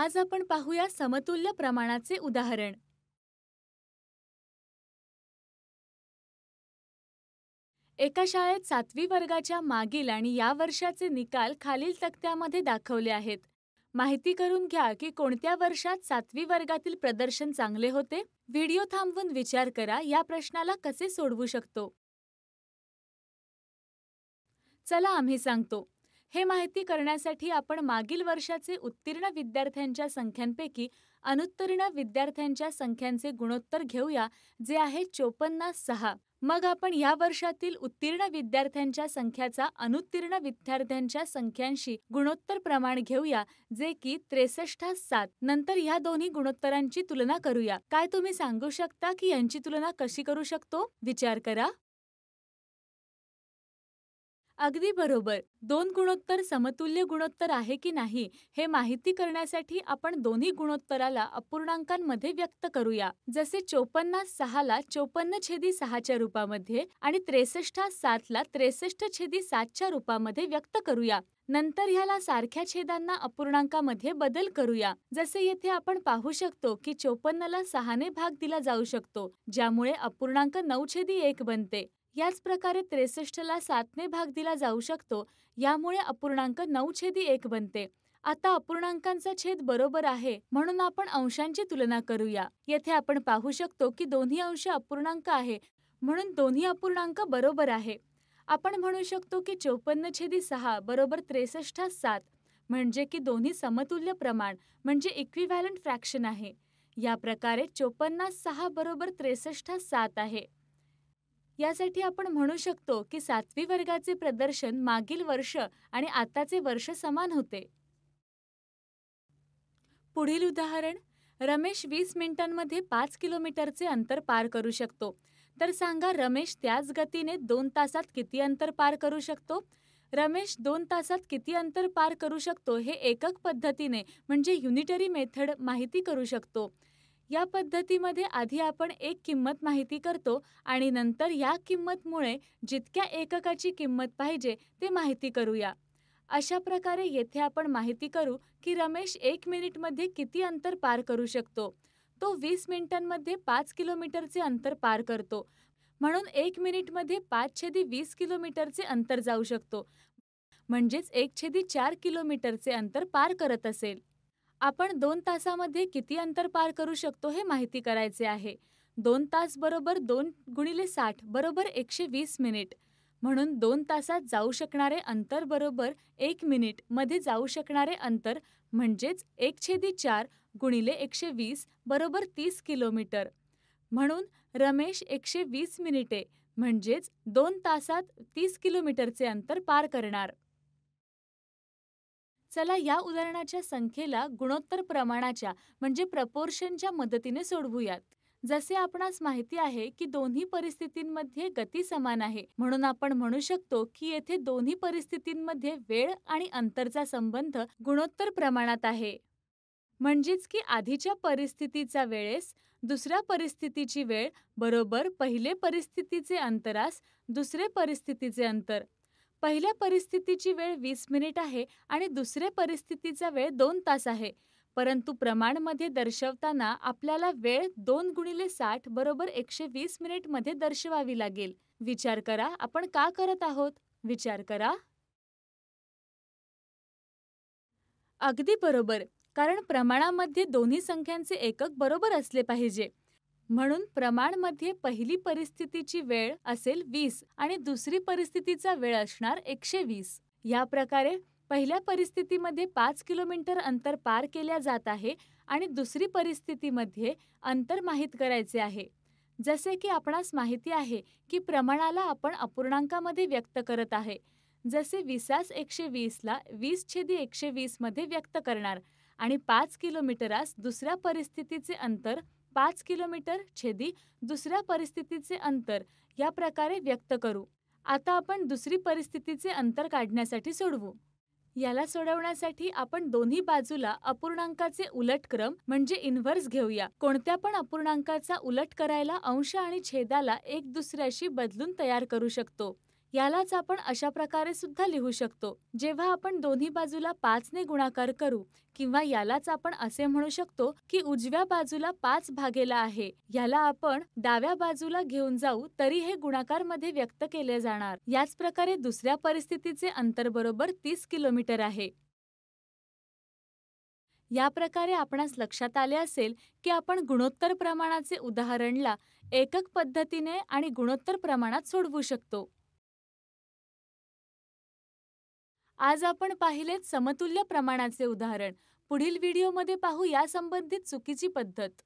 आज आपण पाहूया समतुल्य प्रमाणाचे उदाहरण एका शाळेत सातवी वर्गाच्या मागील आणि या वर्षाचे निकाल खालील तक्त्यामध्ये दाखवले आहेत माहिती करून घ्या की कोणत्या वर्षात सातवी वर्गातील प्रदर्शन चांगले होते व्हिडिओ थांबवून विचार करा या प्रश्नाला कसे सोडवू शकतो चला आम्ही सांगतो हे माहिती करण्यासाठी आपण मागील वर्षाचे उत्तीर्ण विद्यार्थ्यांच्या संख्यांपैकी अनुत्तीर्ण विद्यार्थ्यांच्या संख्यांचे गुणोत्तर घेऊया जे आहे चोपन्नास सहा मग आपण या वर्षातील उत्तीर्ण विद्यार्थ्यांच्या संख्याचा अनुत्तीर्ण विद्यार्थ्यांच्या संख्यांशी गुणोत्तर प्रमाण घेऊया जे की त्रेसष्ट सात नंतर या दोन्ही गुणोत्तरांची तुलना करूया काय तुम्ही सांगू शकता की यांची तुलना कशी करू शकतो विचार करा अगदी बरोबर दोन गुणोत्तर समतुल्य गुणोत्तर आहे की नाही हे माहिती करण्यासाठी आपण दोन्ही गुणोत्तराला अपूर्णांकांमध्ये व्यक्त करूया जसे चोपन्न सहाला चोपन्न छेदी सहाच्या रूपामध्ये आणि त्रेसष्ट सातला त्रेसष्ट छेदी सातच्या रूपामध्ये व्यक्त करूया नंतर ह्याला सारख्या छेदांना अपूर्णांकामध्ये बदल करूया जसे येथे आपण पाहू शकतो की चोपन्नला सहाने भाग दिला जाऊ शकतो ज्यामुळे अपूर्णांक नऊ छेदी एक बनते याच प्रकारे त्रेसष्टला सातने भाग दिला जाऊ शकतो यामुळे अपूर्णांक नऊ छेदी एक बनते आता अपूर्णांकांचा छेद बरोबर आहे म्हणून आपण अंशांची तुलना करूया येथे आपण पाहू शकतो की दोन्ही अंश अपूर्णांक आहे म्हणून दोन्ही अपूर्णांक बरोबर आहे आपण म्हणू शकतो की चौपन्न छेदी सहा बरोबर त्रेसष्ट सात म्हणजे की दोन्ही समतुल्य प्रमाण म्हणजे इक्विव्हॅलंट फ्रॅक्शन आहे या प्रकारे चोपन्नास सहा बरोबर त्रेसष्ट सात आहे यासाठी आपण म्हणू शकतो की सातवी वर्गाचे प्रदर्शन मागील वर्ष आणि आताचे वर्ष समान होते पुढील उदाहरण रमेश वीस मिनिटांमध्ये पाच किलोमीटरचे अंतर पार करू शकतो तर सांगा रमेश त्याच गतीने दोन तासात किती अंतर पार करू शकतो रमेश दोन तासात किती अंतर पार करू शकतो हे एकक पद्धतीने म्हणजे युनिटरी मेथड माहिती करू शकतो या पद्धतीमध्ये आधी आपण एक किंमत माहिती करतो आणि नंतर या किंमतमुळे जितक्या एककाची किंमत पाहिजे ते माहिती करूया अशा प्रकारे येथे आपण माहिती करू की रमेश एक मिनिटमध्ये किती अंतर पार करू शकतो तो वीस मिनिटांमध्ये पाच किलोमीटरचे अंतर पार करतो म्हणून एक मिनिटमध्ये पाच छेदी वीस किलोमीटरचे अंतर जाऊ शकतो म्हणजेच एक छेदी चार किलोमीटरचे अंतर पार करत असेल आपण दोन तासामध्ये किती अंतर पार करू शकतो हे माहिती करायचे आहे दोन तास बरोबर दोन गुणिले साठ बरोबर एकशे वीस मिनिट म्हणून दोन तासात जाऊ शकणारे अंतर बरोबर एक मिनिट मध्ये जाऊ शकणारे अंतर म्हणजेच एक छेदी चार गुणिले एकशे वीस बरोबर तीस किलोमीटर म्हणून रमेश एकशे वीस मिनिटे म्हणजेच दोन तासात तीस किलोमीटरचे अंतर पार करणार चला या उदाहरणाच्या संख्येला गुणोत्तर प्रमाणाच्या म्हणजे प्रपोर्शनच्या मदतीने सोडवूयात जसे आपणास माहिती आहे की दोन्ही परिस्थितींमध्ये गती समान आहे म्हणून आपण म्हणू शकतो की येथे दोन्ही परिस्थितींमध्ये वेळ आणि अंतरचा संबंध गुणोत्तर प्रमाणात आहे म्हणजेच की आधीच्या परिस्थितीचा वेळेस दुसऱ्या परिस्थितीची वेळ बरोबर पहिले परिस्थितीचे अंतरास दुसरे परिस्थितीचे अंतर पहिल्या परिस्थितीची वेळ वीस मिनिट आहे आणि दुसऱ्या परिस्थितीचा वेळ दोन तास आहे परंतु प्रमाणमध्ये दर्शवताना आपल्याला वेळ दोन गुणिले साठ बरोबर एकशे वीस मिनिटमध्ये दर्शवावी लागेल विचार करा आपण का करत आहोत विचार करा अगदी बरोबर कारण प्रमाणामध्ये दोन्ही संख्यांचे एकक बरोबर असले पाहिजे म्हणून प्रमाणमध्ये पहिली परिस्थितीची वेळ असेल वीस आणि दुसरी परिस्थितीचा वेळ असणार एकशे वीस या प्रकारे पहिल्या परिस्थितीमध्ये पाच किलोमीटर अंतर पार केल्या जात आहे आणि दुसरी परिस्थितीमध्ये अंतर माहीत करायचे आहे जसे की आपणास माहिती आहे की प्रमाणाला आपण अपूर्णांकामध्ये व्यक्त करत आहे जसे विसास एकशे वीसला वीस छेदी एकशे वीसमध्ये व्यक्त करणार आणि पाच किलोमीटरास दुसऱ्या परिस्थितीचे अंतर पाच किलोमीटर छेदी दुसऱ्या परिस्थितीचे अंतर या प्रकारे व्यक्त करू आता आपण दुसरी परिस्थितीचे अंतर काढण्यासाठी सोडवू याला सोडवण्यासाठी आपण दोन्ही बाजूला अपूर्णांकाचे उलट क्रम म्हणजे इन्व्हर्स घेऊया कोणत्या पण अपूर्णांकाचा उलट करायला अंश आणि छेदाला एक दुसऱ्याशी बदलून तयार करू शकतो यालाच आपण अशा प्रकारे सुद्धा लिहू शकतो जेव्हा आपण दोन्ही बाजूला पाच ने गुणाकार करू किंवा यालाच आपण असे म्हणू शकतो की उजव्या बाजूला पाच भागेला आहे याला आपण डाव्या बाजूला घेऊन जाऊ तरी हे गुणाकार मध्ये व्यक्त केले जाणार याच प्रकारे दुसऱ्या परिस्थितीचे अंतर बरोबर तीस किलोमीटर आहे या प्रकारे आपणास लक्षात आले असेल की आपण गुणोत्तर प्रमाणाचे उदाहरणला एकक पद्धतीने आणि गुणोत्तर प्रमाणात सोडवू शकतो आज आपण पाहिलेत समतुल्य प्रमाणाचे उदाहरण पुढील व्हिडिओमध्ये पाहू यासंबंधित चुकीची पद्धत